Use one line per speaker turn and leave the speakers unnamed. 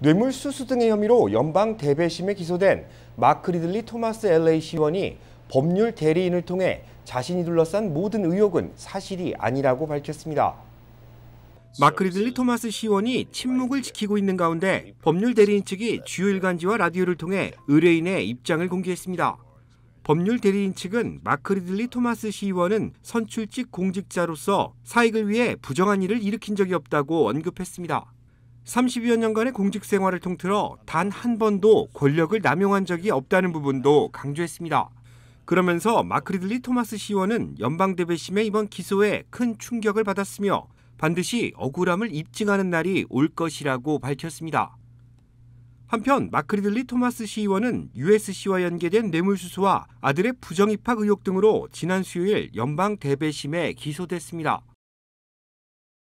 뇌물수수 등의 혐의로 연방 대배심에 기소된 마크 리들리 토마스 LA 시원이 법률 대리인을 통해 자신이 둘러싼 모든 의혹은 사실이 아니라고 밝혔습니다. 마크 리들리 토마스 시원이 침묵을 지키고 있는 가운데 법률 대리인 측이 주요 일간지와 라디오를 통해 의뢰인의 입장을 공개했습니다. 법률 대리인 측은 마크 리들리 토마스 시의원은 선출직 공직자로서 사익을 위해 부정한 일을 일으킨 적이 없다고 언급했습니다. 30여 년간의 공직 생활을 통틀어 단 한 번도 권력을 남용한 적이 없다는 부분도 강조했습니다. 그러면서 마크리들리 토마스 시원은 연방대배심의 이번 기소에 큰 충격을 받았으며 반드시 억울함을 입증하는 날이 올 것이라고 밝혔습니다. 한편 마크리들리 토마스 시의원은 USC와 연계된 뇌물수수와 아들의 부정입학 의혹 등으로 지난 수요일 연방 대배심에 기소됐습니다.